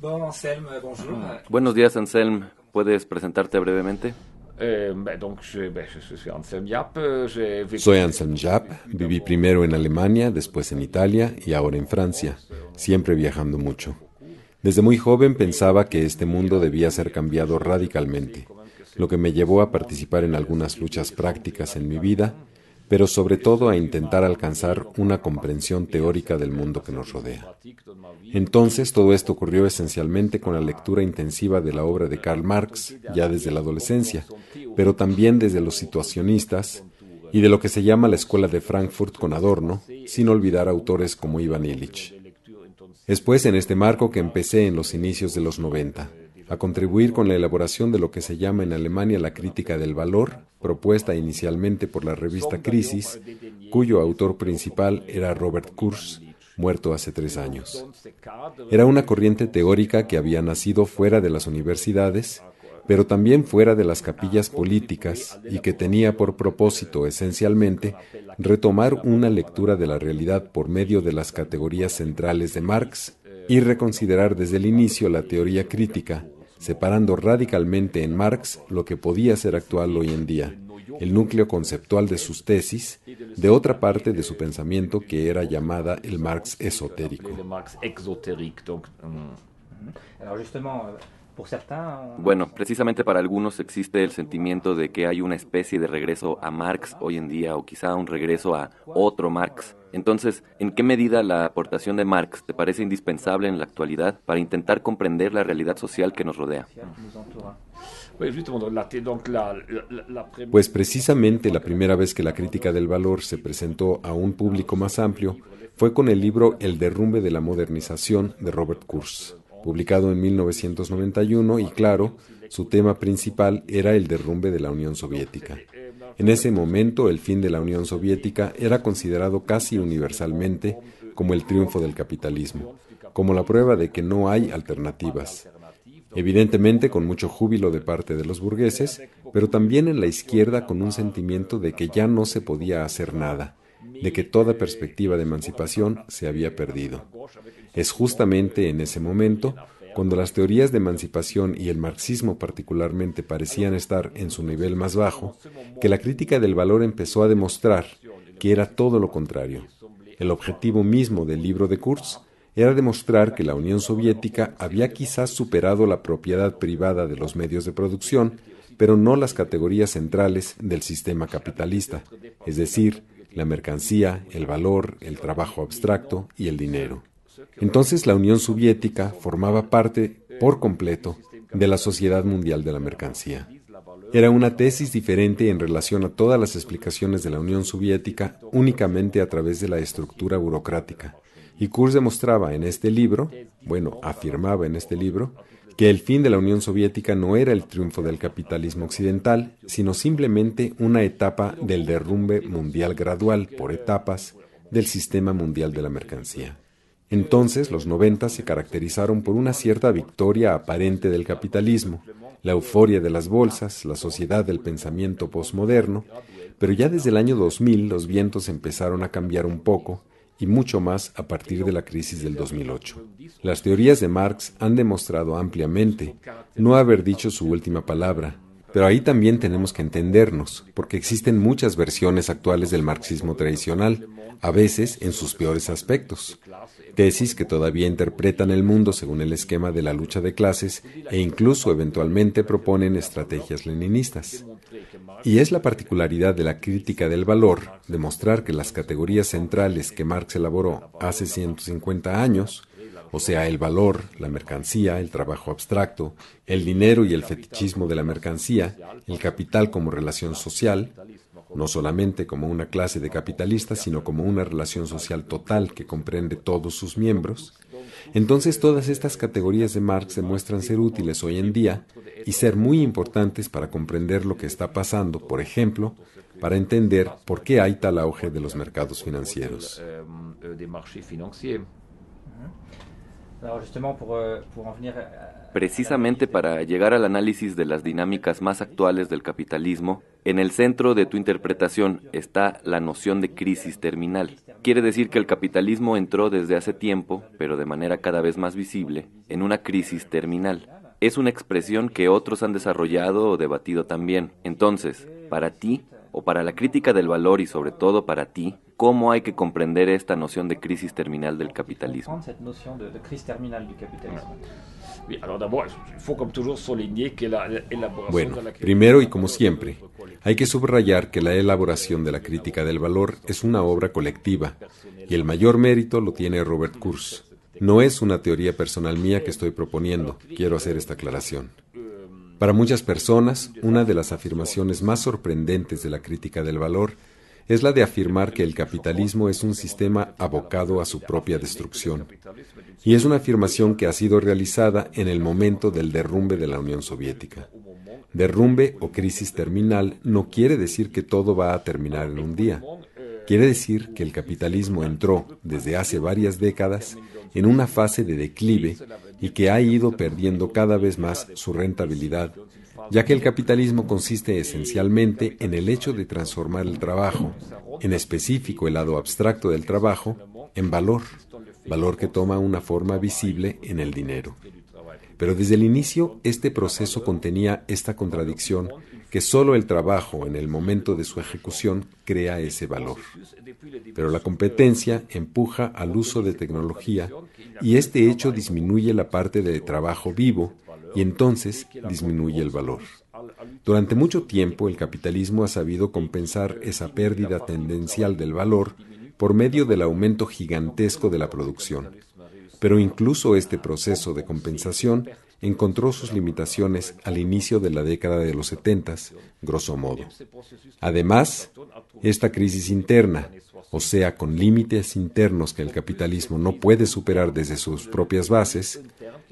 Eh, mm. Buenos días, Anselm, ¿Puedes presentarte brevemente? Soy Anselm Yap, viví primero en Alemania, después en Italia y ahora en Francia, siempre viajando mucho. Desde muy joven pensaba que este mundo debía ser cambiado radicalmente, lo que me llevó a participar en algunas luchas prácticas en mi vida pero sobre todo a intentar alcanzar una comprensión teórica del mundo que nos rodea. Entonces, todo esto ocurrió esencialmente con la lectura intensiva de la obra de Karl Marx, ya desde la adolescencia, pero también desde los situacionistas y de lo que se llama la Escuela de Frankfurt con Adorno, sin olvidar autores como Ivan Illich. Es pues en este marco que empecé en los inicios de los 90 a contribuir con la elaboración de lo que se llama en Alemania la crítica del valor, propuesta inicialmente por la revista Crisis, cuyo autor principal era Robert Kurz, muerto hace tres años. Era una corriente teórica que había nacido fuera de las universidades, pero también fuera de las capillas políticas y que tenía por propósito esencialmente retomar una lectura de la realidad por medio de las categorías centrales de Marx y reconsiderar desde el inicio la teoría crítica separando radicalmente en Marx lo que podía ser actual hoy en día, el núcleo conceptual de sus tesis, de otra parte de su pensamiento que era llamada el Marx esotérico. Bueno, precisamente para algunos existe el sentimiento de que hay una especie de regreso a Marx hoy en día o quizá un regreso a otro Marx. Entonces, ¿en qué medida la aportación de Marx te parece indispensable en la actualidad para intentar comprender la realidad social que nos rodea? Pues precisamente la primera vez que la crítica del valor se presentó a un público más amplio fue con el libro El derrumbe de la modernización de Robert Kurz publicado en 1991 y claro, su tema principal era el derrumbe de la Unión Soviética. En ese momento el fin de la Unión Soviética era considerado casi universalmente como el triunfo del capitalismo, como la prueba de que no hay alternativas. Evidentemente con mucho júbilo de parte de los burgueses, pero también en la izquierda con un sentimiento de que ya no se podía hacer nada de que toda perspectiva de emancipación se había perdido. Es justamente en ese momento cuando las teorías de emancipación y el marxismo particularmente parecían estar en su nivel más bajo, que la crítica del valor empezó a demostrar que era todo lo contrario. El objetivo mismo del libro de Kurz era demostrar que la Unión Soviética había quizás superado la propiedad privada de los medios de producción, pero no las categorías centrales del sistema capitalista, es decir, la mercancía, el valor, el trabajo abstracto y el dinero. Entonces la Unión Soviética formaba parte, por completo, de la Sociedad Mundial de la Mercancía. Era una tesis diferente en relación a todas las explicaciones de la Unión Soviética únicamente a través de la estructura burocrática. Y Kurz demostraba en este libro, bueno, afirmaba en este libro, que el fin de la Unión Soviética no era el triunfo del capitalismo occidental, sino simplemente una etapa del derrumbe mundial gradual por etapas del sistema mundial de la mercancía. Entonces, los 90 se caracterizaron por una cierta victoria aparente del capitalismo, la euforia de las bolsas, la sociedad del pensamiento posmoderno, pero ya desde el año 2000 los vientos empezaron a cambiar un poco y mucho más a partir de la crisis del 2008. Las teorías de Marx han demostrado ampliamente no haber dicho su última palabra pero ahí también tenemos que entendernos, porque existen muchas versiones actuales del marxismo tradicional, a veces en sus peores aspectos. Tesis que todavía interpretan el mundo según el esquema de la lucha de clases e incluso eventualmente proponen estrategias leninistas. Y es la particularidad de la crítica del valor demostrar que las categorías centrales que Marx elaboró hace 150 años o sea, el valor, la mercancía, el trabajo abstracto, el dinero y el fetichismo de la mercancía, el capital como relación social, no solamente como una clase de capitalistas, sino como una relación social total que comprende todos sus miembros, entonces todas estas categorías de Marx demuestran ser útiles hoy en día y ser muy importantes para comprender lo que está pasando, por ejemplo, para entender por qué hay tal auge de los mercados financieros. Eh, eh, eh, eh, Precisamente para llegar al análisis de las dinámicas más actuales del capitalismo, en el centro de tu interpretación está la noción de crisis terminal. Quiere decir que el capitalismo entró desde hace tiempo, pero de manera cada vez más visible, en una crisis terminal. Es una expresión que otros han desarrollado o debatido también. Entonces, para ti, o para la crítica del valor y sobre todo para ti, cómo hay que comprender esta noción de crisis terminal del capitalismo. Ah. Bueno, primero y como siempre, hay que subrayar que la elaboración de la crítica del valor es una obra colectiva y el mayor mérito lo tiene Robert Kurz. No es una teoría personal mía que estoy proponiendo, quiero hacer esta aclaración. Para muchas personas, una de las afirmaciones más sorprendentes de la crítica del valor es la de afirmar que el capitalismo es un sistema abocado a su propia destrucción. Y es una afirmación que ha sido realizada en el momento del derrumbe de la Unión Soviética. Derrumbe o crisis terminal no quiere decir que todo va a terminar en un día. Quiere decir que el capitalismo entró, desde hace varias décadas, en una fase de declive y que ha ido perdiendo cada vez más su rentabilidad ya que el capitalismo consiste esencialmente en el hecho de transformar el trabajo, en específico el lado abstracto del trabajo, en valor, valor que toma una forma visible en el dinero. Pero desde el inicio este proceso contenía esta contradicción que solo el trabajo en el momento de su ejecución crea ese valor. Pero la competencia empuja al uso de tecnología y este hecho disminuye la parte de trabajo vivo y entonces disminuye el valor. Durante mucho tiempo el capitalismo ha sabido compensar esa pérdida tendencial del valor por medio del aumento gigantesco de la producción. Pero incluso este proceso de compensación encontró sus limitaciones al inicio de la década de los setentas, grosso modo. Además, esta crisis interna, o sea, con límites internos que el capitalismo no puede superar desde sus propias bases,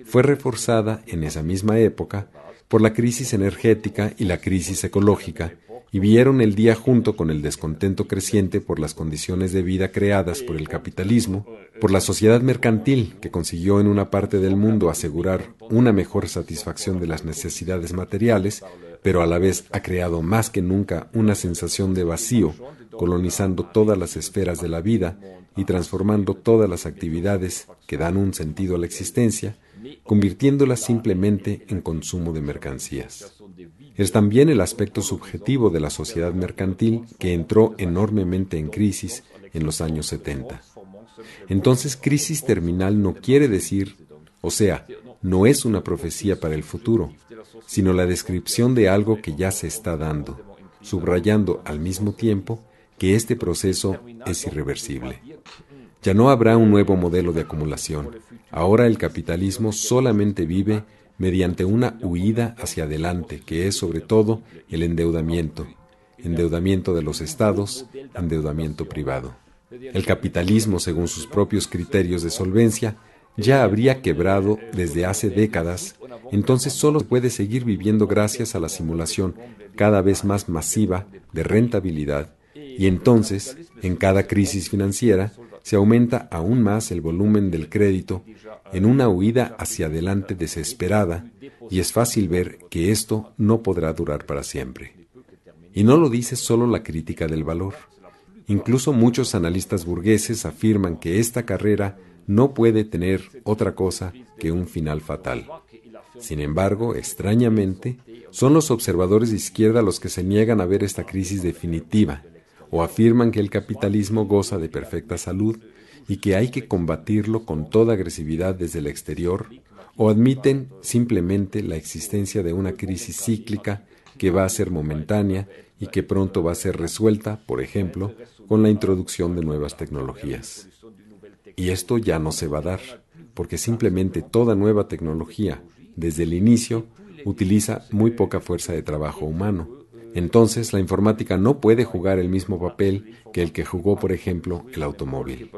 fue reforzada en esa misma época por la crisis energética y la crisis ecológica y vieron el día junto con el descontento creciente por las condiciones de vida creadas por el capitalismo, por la sociedad mercantil que consiguió en una parte del mundo asegurar una mejor satisfacción de las necesidades materiales, pero a la vez ha creado más que nunca una sensación de vacío, colonizando todas las esferas de la vida y transformando todas las actividades que dan un sentido a la existencia, convirtiéndolas simplemente en consumo de mercancías. Es también el aspecto subjetivo de la sociedad mercantil que entró enormemente en crisis en los años 70. Entonces, crisis terminal no quiere decir, o sea, no es una profecía para el futuro, sino la descripción de algo que ya se está dando, subrayando al mismo tiempo que este proceso es irreversible. Ya no habrá un nuevo modelo de acumulación. Ahora el capitalismo solamente vive mediante una huida hacia adelante, que es sobre todo el endeudamiento, endeudamiento de los estados, endeudamiento privado. El capitalismo, según sus propios criterios de solvencia, ya habría quebrado desde hace décadas, entonces solo puede seguir viviendo gracias a la simulación cada vez más masiva de rentabilidad y entonces, en cada crisis financiera, se aumenta aún más el volumen del crédito en una huida hacia adelante desesperada y es fácil ver que esto no podrá durar para siempre. Y no lo dice solo la crítica del valor. Incluso muchos analistas burgueses afirman que esta carrera no puede tener otra cosa que un final fatal. Sin embargo, extrañamente, son los observadores de izquierda los que se niegan a ver esta crisis definitiva o afirman que el capitalismo goza de perfecta salud y que hay que combatirlo con toda agresividad desde el exterior, o admiten simplemente la existencia de una crisis cíclica que va a ser momentánea y que pronto va a ser resuelta, por ejemplo, con la introducción de nuevas tecnologías. Y esto ya no se va a dar, porque simplemente toda nueva tecnología, desde el inicio, utiliza muy poca fuerza de trabajo humano, entonces, la informática no puede jugar el mismo papel que el que jugó, por ejemplo, el automóvil.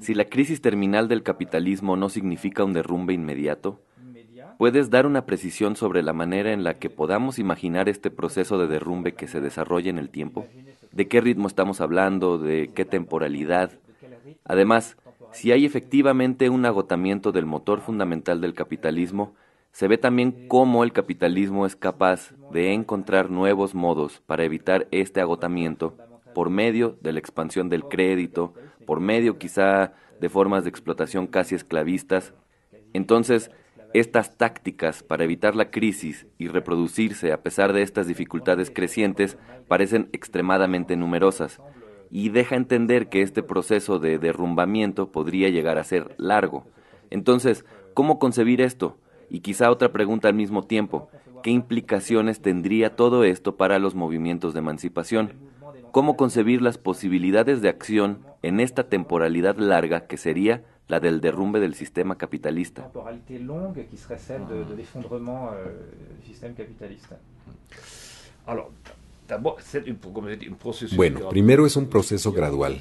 Si la crisis terminal del capitalismo no significa un derrumbe inmediato, ¿puedes dar una precisión sobre la manera en la que podamos imaginar este proceso de derrumbe que se desarrolla en el tiempo? ¿De qué ritmo estamos hablando? ¿De qué temporalidad? Además, si hay efectivamente un agotamiento del motor fundamental del capitalismo, se ve también cómo el capitalismo es capaz de encontrar nuevos modos para evitar este agotamiento por medio de la expansión del crédito, por medio quizá de formas de explotación casi esclavistas. Entonces, estas tácticas para evitar la crisis y reproducirse a pesar de estas dificultades crecientes parecen extremadamente numerosas y deja entender que este proceso de derrumbamiento podría llegar a ser largo. Entonces, ¿cómo concebir esto? Y quizá otra pregunta al mismo tiempo, ¿qué implicaciones tendría todo esto para los movimientos de emancipación? ¿Cómo concebir las posibilidades de acción en esta temporalidad larga que sería la del derrumbe del sistema capitalista? Bueno, primero es un proceso gradual.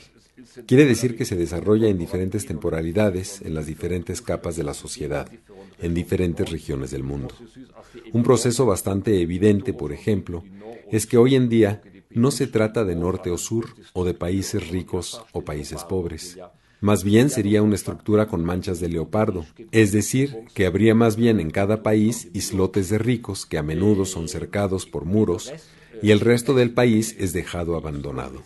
Quiere decir que se desarrolla en diferentes temporalidades, en las diferentes capas de la sociedad en diferentes regiones del mundo. Un proceso bastante evidente, por ejemplo, es que hoy en día no se trata de norte o sur o de países ricos o países pobres. Más bien sería una estructura con manchas de leopardo, es decir, que habría más bien en cada país islotes de ricos que a menudo son cercados por muros y el resto del país es dejado abandonado.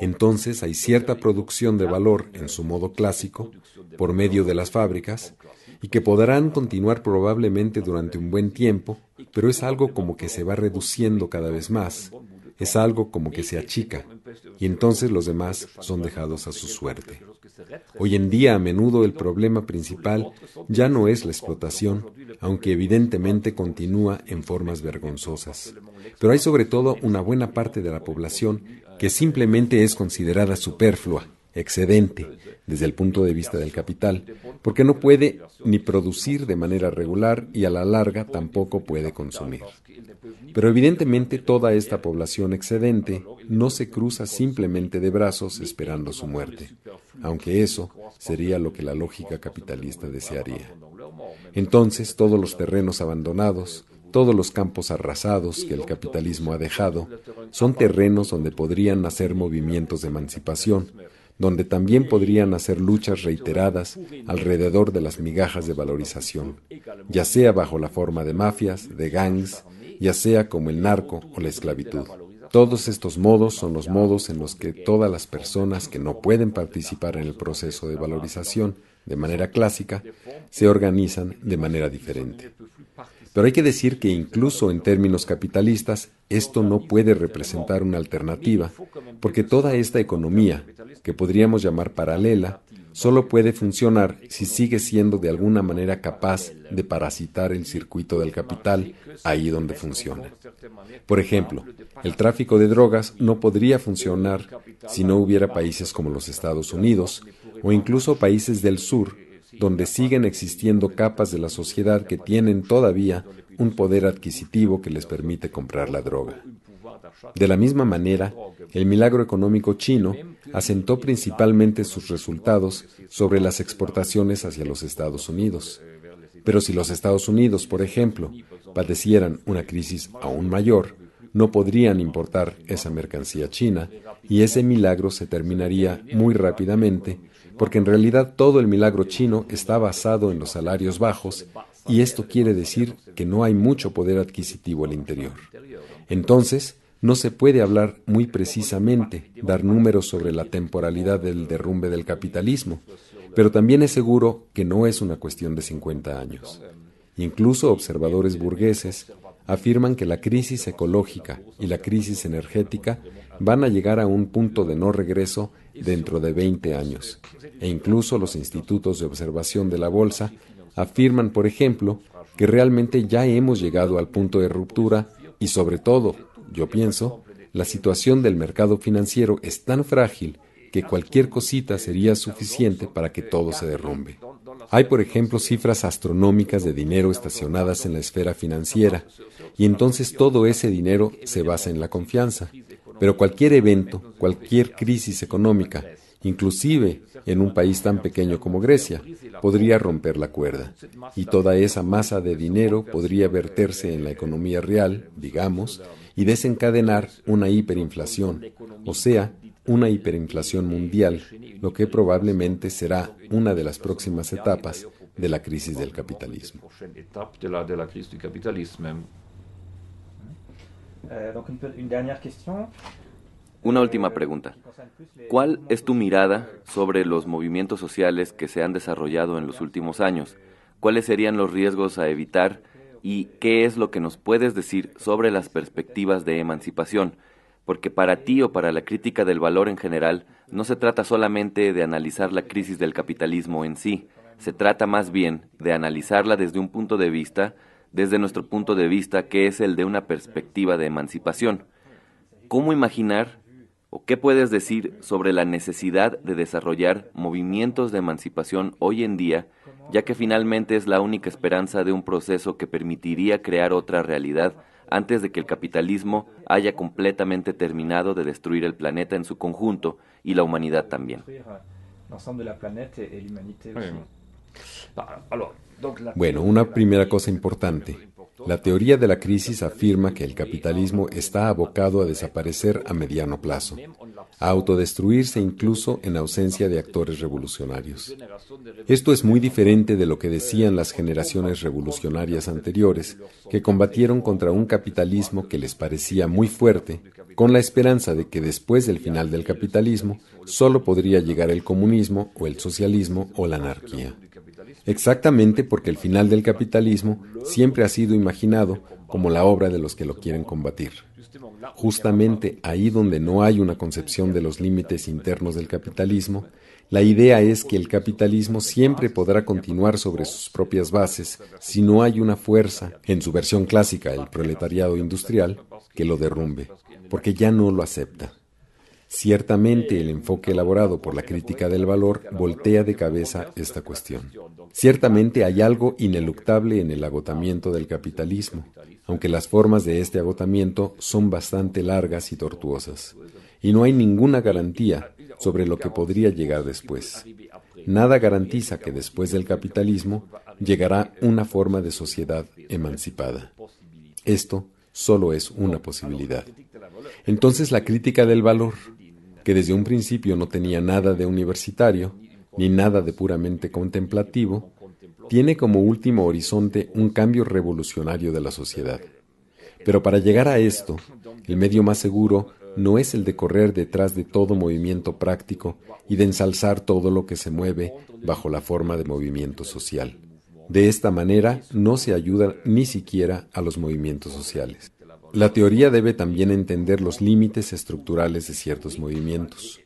Entonces hay cierta producción de valor en su modo clásico, por medio de las fábricas, y que podrán continuar probablemente durante un buen tiempo, pero es algo como que se va reduciendo cada vez más, es algo como que se achica, y entonces los demás son dejados a su suerte. Hoy en día a menudo el problema principal ya no es la explotación, aunque evidentemente continúa en formas vergonzosas. Pero hay sobre todo una buena parte de la población que simplemente es considerada superflua excedente desde el punto de vista del capital, porque no puede ni producir de manera regular y a la larga tampoco puede consumir. Pero evidentemente toda esta población excedente no se cruza simplemente de brazos esperando su muerte, aunque eso sería lo que la lógica capitalista desearía. Entonces todos los terrenos abandonados, todos los campos arrasados que el capitalismo ha dejado, son terrenos donde podrían nacer movimientos de emancipación, donde también podrían hacer luchas reiteradas alrededor de las migajas de valorización, ya sea bajo la forma de mafias, de gangs, ya sea como el narco o la esclavitud. Todos estos modos son los modos en los que todas las personas que no pueden participar en el proceso de valorización de manera clásica se organizan de manera diferente. Pero hay que decir que incluso en términos capitalistas, esto no puede representar una alternativa, porque toda esta economía, que podríamos llamar paralela, solo puede funcionar si sigue siendo de alguna manera capaz de parasitar el circuito del capital ahí donde funciona. Por ejemplo, el tráfico de drogas no podría funcionar si no hubiera países como los Estados Unidos o incluso países del sur donde siguen existiendo capas de la sociedad que tienen todavía un poder adquisitivo que les permite comprar la droga. De la misma manera, el milagro económico chino asentó principalmente sus resultados sobre las exportaciones hacia los Estados Unidos. Pero si los Estados Unidos, por ejemplo, padecieran una crisis aún mayor, no podrían importar esa mercancía china y ese milagro se terminaría muy rápidamente porque en realidad todo el milagro chino está basado en los salarios bajos y esto quiere decir que no hay mucho poder adquisitivo al interior. Entonces, no se puede hablar muy precisamente, dar números sobre la temporalidad del derrumbe del capitalismo, pero también es seguro que no es una cuestión de 50 años. Incluso observadores burgueses afirman que la crisis ecológica y la crisis energética van a llegar a un punto de no regreso dentro de 20 años. E incluso los institutos de observación de la bolsa afirman, por ejemplo, que realmente ya hemos llegado al punto de ruptura y sobre todo, yo pienso, la situación del mercado financiero es tan frágil que cualquier cosita sería suficiente para que todo se derrumbe. Hay, por ejemplo, cifras astronómicas de dinero estacionadas en la esfera financiera, y entonces todo ese dinero se basa en la confianza, pero cualquier evento, cualquier crisis económica, inclusive en un país tan pequeño como Grecia, podría romper la cuerda y toda esa masa de dinero podría verterse en la economía real, digamos, y desencadenar una hiperinflación, o sea, una hiperinflación mundial, lo que probablemente será una de las próximas etapas de la crisis del capitalismo. Eh, Una última pregunta. Euh, ¿Cuál es tu mirada euh, sobre los movimientos sociales que se han desarrollado en los últimos años? ¿Cuáles serían los riesgos a evitar y qué es lo que nos puedes decir sobre las perspectivas de emancipación? Porque para ti o para la crítica del valor en general no se trata solamente de analizar la crisis del capitalismo en sí, se trata más bien de analizarla desde un punto de vista desde nuestro punto de vista, que es el de una perspectiva de emancipación. ¿Cómo imaginar o qué puedes decir sobre la necesidad de desarrollar movimientos de emancipación hoy en día, ya que finalmente es la única esperanza de un proceso que permitiría crear otra realidad antes de que el capitalismo haya completamente terminado de destruir el planeta en su conjunto y la humanidad también? Bueno, una primera cosa importante. La teoría de la crisis afirma que el capitalismo está abocado a desaparecer a mediano plazo, a autodestruirse incluso en ausencia de actores revolucionarios. Esto es muy diferente de lo que decían las generaciones revolucionarias anteriores, que combatieron contra un capitalismo que les parecía muy fuerte, con la esperanza de que después del final del capitalismo solo podría llegar el comunismo o el socialismo o la anarquía exactamente porque el final del capitalismo siempre ha sido imaginado como la obra de los que lo quieren combatir. Justamente ahí donde no hay una concepción de los límites internos del capitalismo, la idea es que el capitalismo siempre podrá continuar sobre sus propias bases si no hay una fuerza, en su versión clásica el proletariado industrial, que lo derrumbe, porque ya no lo acepta. Ciertamente el enfoque elaborado por la crítica del valor voltea de cabeza esta cuestión. Ciertamente hay algo ineluctable en el agotamiento del capitalismo, aunque las formas de este agotamiento son bastante largas y tortuosas, y no hay ninguna garantía sobre lo que podría llegar después. Nada garantiza que después del capitalismo llegará una forma de sociedad emancipada. Esto solo es una posibilidad. Entonces la crítica del valor, que desde un principio no tenía nada de universitario, ni nada de puramente contemplativo, tiene como último horizonte un cambio revolucionario de la sociedad. Pero para llegar a esto, el medio más seguro no es el de correr detrás de todo movimiento práctico y de ensalzar todo lo que se mueve bajo la forma de movimiento social. De esta manera no se ayuda ni siquiera a los movimientos sociales. La teoría debe también entender los límites estructurales de ciertos movimientos.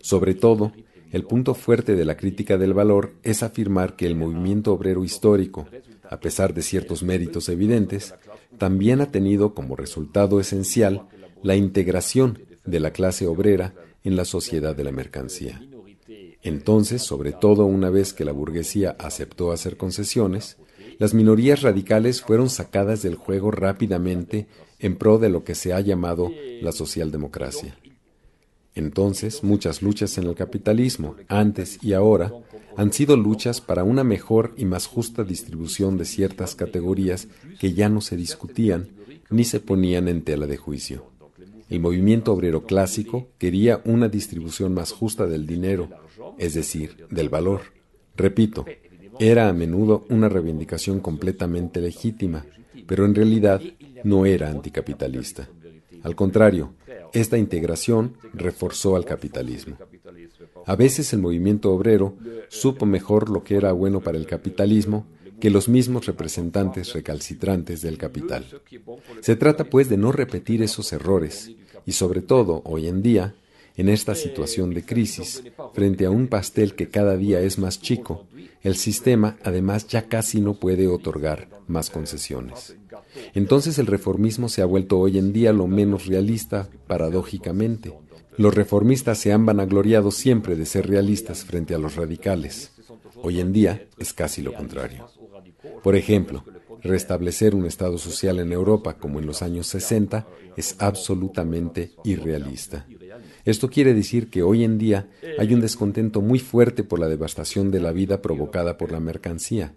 Sobre todo, el punto fuerte de la crítica del valor es afirmar que el movimiento obrero histórico, a pesar de ciertos méritos evidentes, también ha tenido como resultado esencial la integración de la clase obrera en la sociedad de la mercancía. Entonces, sobre todo una vez que la burguesía aceptó hacer concesiones, las minorías radicales fueron sacadas del juego rápidamente en pro de lo que se ha llamado la socialdemocracia. Entonces, muchas luchas en el capitalismo, antes y ahora, han sido luchas para una mejor y más justa distribución de ciertas categorías que ya no se discutían ni se ponían en tela de juicio. El movimiento obrero clásico quería una distribución más justa del dinero, es decir, del valor. Repito, era a menudo una reivindicación completamente legítima, pero en realidad no era anticapitalista. Al contrario, esta integración reforzó al capitalismo. A veces el movimiento obrero supo mejor lo que era bueno para el capitalismo que los mismos representantes recalcitrantes del capital. Se trata pues de no repetir esos errores y sobre todo hoy en día en esta situación de crisis, frente a un pastel que cada día es más chico, el sistema además ya casi no puede otorgar más concesiones. Entonces el reformismo se ha vuelto hoy en día lo menos realista, paradójicamente. Los reformistas se han vanagloriado siempre de ser realistas frente a los radicales. Hoy en día es casi lo contrario. Por ejemplo, restablecer un Estado social en Europa como en los años 60 es absolutamente irrealista. Esto quiere decir que hoy en día hay un eh. descontento muy fuerte por la devastación de la vida provocada por la mercancía,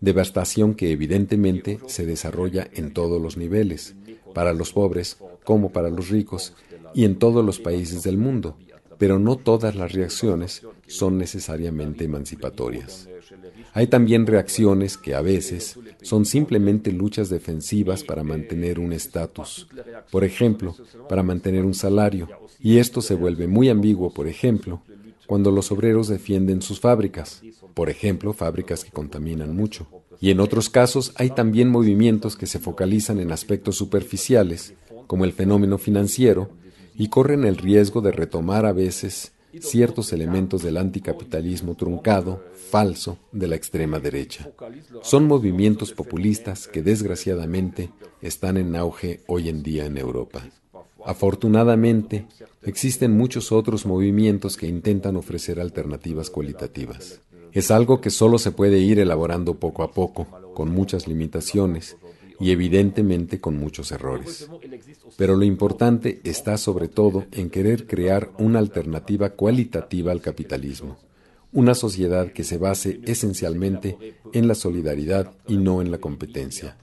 devastación que evidentemente se desarrolla en todos los niveles, para los pobres como para los ricos y en todos los países del mundo, pero no todas las reacciones son necesariamente emancipatorias. Hay también reacciones que a veces son simplemente luchas defensivas para mantener un estatus, por ejemplo, para mantener un salario, y esto se vuelve muy ambiguo, por ejemplo, cuando los obreros defienden sus fábricas, por ejemplo, fábricas que contaminan mucho. Y en otros casos hay también movimientos que se focalizan en aspectos superficiales, como el fenómeno financiero, y corren el riesgo de retomar a veces ciertos elementos del anticapitalismo truncado, falso, de la extrema derecha. Son movimientos populistas que desgraciadamente están en auge hoy en día en Europa. Afortunadamente, existen muchos otros movimientos que intentan ofrecer alternativas cualitativas. Es algo que solo se puede ir elaborando poco a poco, con muchas limitaciones y evidentemente con muchos errores. Pero lo importante está sobre todo en querer crear una alternativa cualitativa al capitalismo, una sociedad que se base esencialmente en la solidaridad y no en la competencia,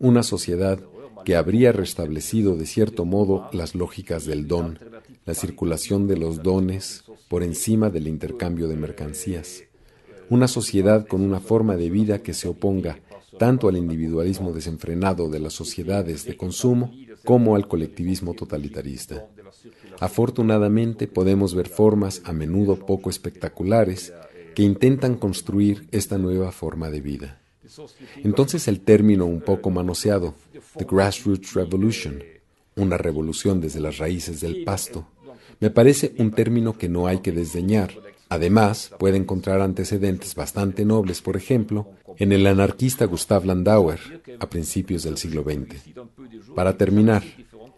una sociedad que habría restablecido de cierto modo las lógicas del don, la circulación de los dones por encima del intercambio de mercancías. Una sociedad con una forma de vida que se oponga tanto al individualismo desenfrenado de las sociedades de consumo como al colectivismo totalitarista. Afortunadamente podemos ver formas a menudo poco espectaculares que intentan construir esta nueva forma de vida. Entonces el término un poco manoseado, The Grassroots Revolution, una revolución desde las raíces del pasto, me parece un término que no hay que desdeñar. Además, puede encontrar antecedentes bastante nobles, por ejemplo, en el anarquista Gustav Landauer a principios del siglo XX. Para terminar,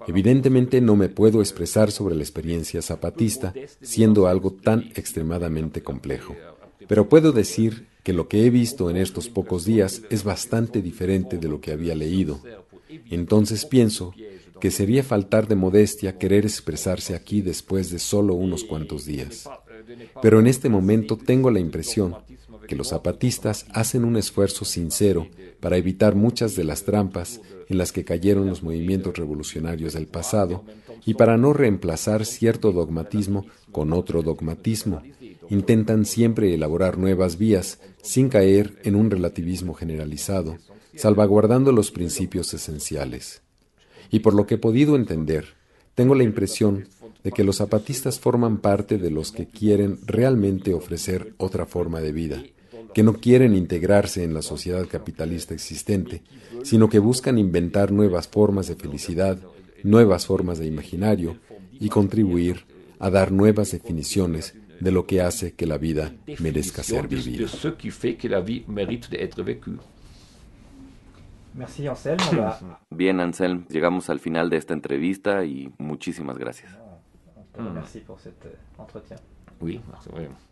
Evidentemente no me puedo expresar sobre la experiencia zapatista, siendo algo tan extremadamente complejo, pero puedo decir que lo que he visto en estos pocos días es bastante diferente de lo que había leído. Entonces pienso que sería faltar de modestia querer expresarse aquí después de solo unos cuantos días. Pero en este momento tengo la impresión que los zapatistas hacen un esfuerzo sincero para evitar muchas de las trampas en las que cayeron los movimientos revolucionarios del pasado y para no reemplazar cierto dogmatismo con otro dogmatismo, intentan siempre elaborar nuevas vías sin caer en un relativismo generalizado, salvaguardando los principios esenciales. Y por lo que he podido entender, tengo la impresión de que los zapatistas forman parte de los que quieren realmente ofrecer otra forma de vida, que no quieren integrarse en la sociedad capitalista existente, sino que buscan inventar nuevas formas de felicidad, nuevas formas de imaginario y contribuir a dar nuevas definiciones de lo que hace que la vida merezca ser vivida. Bien Anselm, llegamos al final de esta entrevista y muchísimas gracias. Euh,